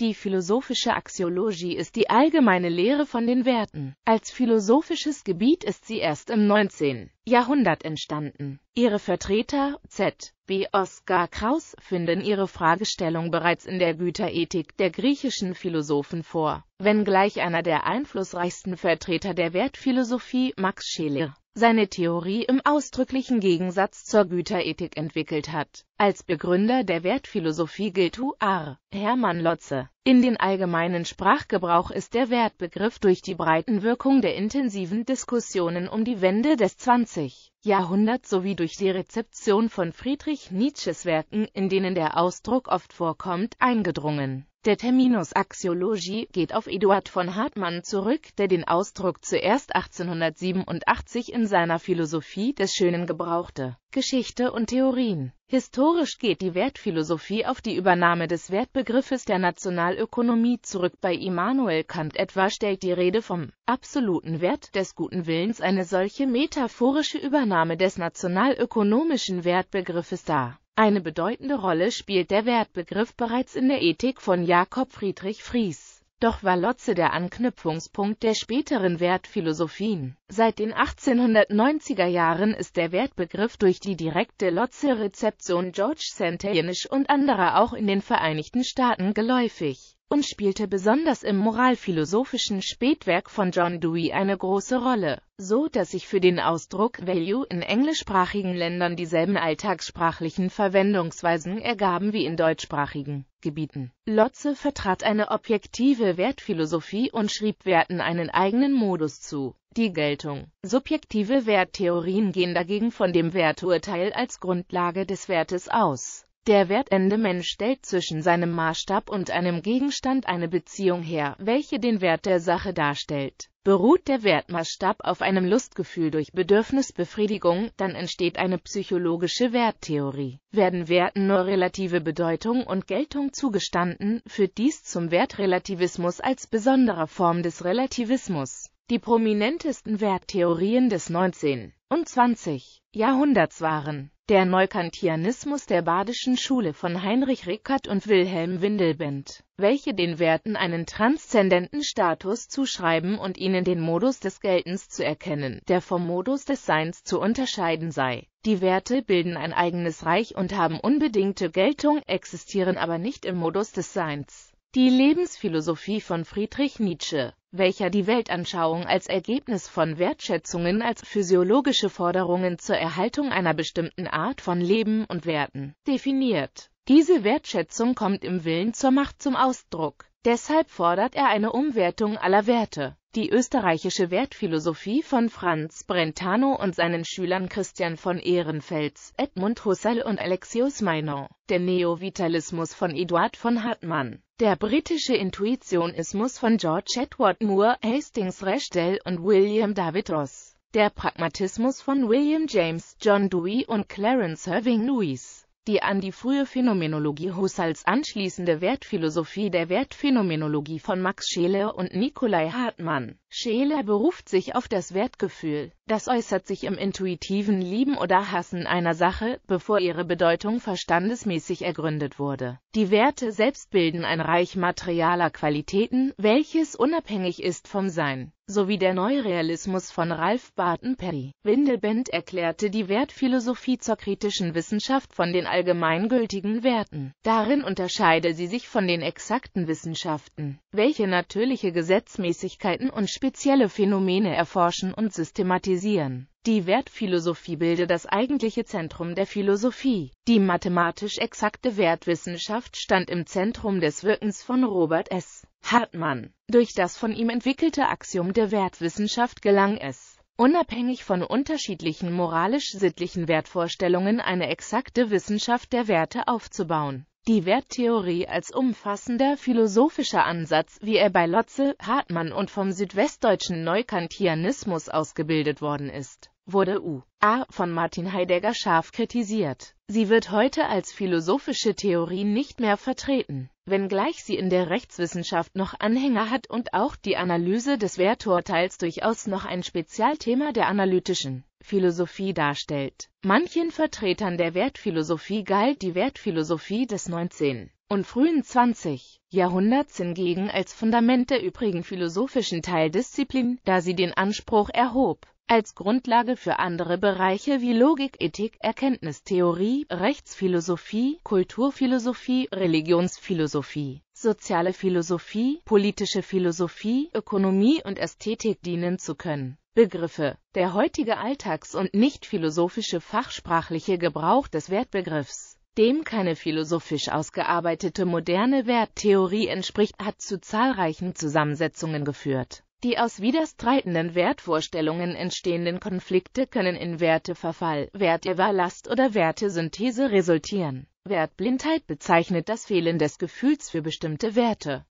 Die philosophische Axiologie ist die allgemeine Lehre von den Werten. Als philosophisches Gebiet ist sie erst im 19. Jahrhundert entstanden. Ihre Vertreter, Z. B. Oskar Kraus, finden ihre Fragestellung bereits in der Güterethik der griechischen Philosophen vor, wenngleich einer der einflussreichsten Vertreter der Wertphilosophie, Max Scheler, seine Theorie im ausdrücklichen Gegensatz zur Güterethik entwickelt hat. Als Begründer der Wertphilosophie gilt Huar, Hermann Lotze. In den allgemeinen Sprachgebrauch ist der Wertbegriff durch die breiten Wirkung der intensiven Diskussionen um die Wende des 20. Jahrhunderts sowie durch die Rezeption von Friedrich Nietzsches Werken, in denen der Ausdruck oft vorkommt, eingedrungen der Terminus Axiologie geht auf Eduard von Hartmann zurück, der den Ausdruck zuerst 1887 in seiner Philosophie des Schönen gebrauchte. Geschichte und Theorien Historisch geht die Wertphilosophie auf die Übernahme des Wertbegriffes der Nationalökonomie zurück. Bei Immanuel Kant etwa stellt die Rede vom absoluten Wert des guten Willens eine solche metaphorische Übernahme des nationalökonomischen Wertbegriffes dar eine bedeutende Rolle spielt der Wertbegriff bereits in der Ethik von Jakob Friedrich Fries. Doch war Lotze der Anknüpfungspunkt der späteren Wertphilosophien. Seit den 1890er Jahren ist der Wertbegriff durch die direkte Lotze-Rezeption George Santayanisch und anderer auch in den Vereinigten Staaten geläufig und spielte besonders im moralphilosophischen Spätwerk von John Dewey eine große Rolle, so dass sich für den Ausdruck Value in englischsprachigen Ländern dieselben alltagssprachlichen Verwendungsweisen ergaben wie in deutschsprachigen Gebieten. Lotze vertrat eine objektive Wertphilosophie und schrieb Werten einen eigenen Modus zu. Die Geltung. Subjektive Werttheorien gehen dagegen von dem Werturteil als Grundlage des Wertes aus der wertende Mensch stellt zwischen seinem Maßstab und einem Gegenstand eine Beziehung her, welche den Wert der Sache darstellt. Beruht der Wertmaßstab auf einem Lustgefühl durch Bedürfnisbefriedigung, dann entsteht eine psychologische Werttheorie. Werden Werten nur relative Bedeutung und Geltung zugestanden, führt dies zum Wertrelativismus als besonderer Form des Relativismus. Die prominentesten Werttheorien des 19 und 20. Jahrhunderts waren. Der Neukantianismus der Badischen Schule von Heinrich Rickert und Wilhelm Windelbend, welche den Werten einen transzendenten Status zuschreiben und ihnen den Modus des Geltens zu erkennen, der vom Modus des Seins zu unterscheiden sei. Die Werte bilden ein eigenes Reich und haben unbedingte Geltung, existieren aber nicht im Modus des Seins. Die Lebensphilosophie von Friedrich Nietzsche welcher die Weltanschauung als Ergebnis von Wertschätzungen als physiologische Forderungen zur Erhaltung einer bestimmten Art von Leben und Werten definiert. Diese Wertschätzung kommt im Willen zur Macht zum Ausdruck. Deshalb fordert er eine Umwertung aller Werte. Die österreichische Wertphilosophie von Franz Brentano und seinen Schülern Christian von Ehrenfels, Edmund Husserl und Alexius Meinong, der Neovitalismus von Eduard von Hartmann, der britische Intuitionismus von George Edward Moore, Hastings Reschdell und William David Ross, der Pragmatismus von William James, John Dewey und Clarence Irving Lewis die an die frühe Phänomenologie Husserls anschließende Wertphilosophie der Wertphänomenologie von Max Scheler und Nikolai Hartmann. Scheler beruft sich auf das Wertgefühl. Das äußert sich im intuitiven Lieben oder Hassen einer Sache, bevor ihre Bedeutung verstandesmäßig ergründet wurde. Die Werte selbst bilden ein Reich materialer Qualitäten, welches unabhängig ist vom Sein sowie der Neurealismus von Ralph Barton Perry. Windelband erklärte die Wertphilosophie zur kritischen Wissenschaft von den allgemeingültigen Werten. Darin unterscheide sie sich von den exakten Wissenschaften, welche natürliche Gesetzmäßigkeiten und spezielle Phänomene erforschen und systematisieren. Die Wertphilosophie bilde das eigentliche Zentrum der Philosophie. Die mathematisch exakte Wertwissenschaft stand im Zentrum des Wirkens von Robert S. Hartmann. Durch das von ihm entwickelte Axiom der Wertwissenschaft gelang es, unabhängig von unterschiedlichen moralisch-sittlichen Wertvorstellungen eine exakte Wissenschaft der Werte aufzubauen. Die Werttheorie als umfassender philosophischer Ansatz, wie er bei Lotze, Hartmann und vom südwestdeutschen Neukantianismus ausgebildet worden ist, wurde U.A. von Martin Heidegger scharf kritisiert. Sie wird heute als philosophische Theorie nicht mehr vertreten wenngleich sie in der Rechtswissenschaft noch Anhänger hat und auch die Analyse des Werturteils durchaus noch ein Spezialthema der analytischen Philosophie darstellt. Manchen Vertretern der Wertphilosophie galt die Wertphilosophie des 19. und frühen 20. Jahrhunderts hingegen als Fundament der übrigen philosophischen Teildisziplin, da sie den Anspruch erhob, als Grundlage für andere Bereiche wie Logik, Ethik, Erkenntnistheorie, Rechtsphilosophie, Kulturphilosophie, Religionsphilosophie, soziale Philosophie, politische Philosophie, Ökonomie und Ästhetik dienen zu können. Begriffe. Der heutige alltags- und nicht philosophische fachsprachliche Gebrauch des Wertbegriffs, dem keine philosophisch ausgearbeitete moderne Werttheorie entspricht, hat zu zahlreichen Zusammensetzungen geführt die aus widerstreitenden Wertvorstellungen entstehenden Konflikte können in Werteverfall, Wertüberlast oder Wertesynthese resultieren. Wertblindheit bezeichnet das Fehlen des Gefühls für bestimmte Werte.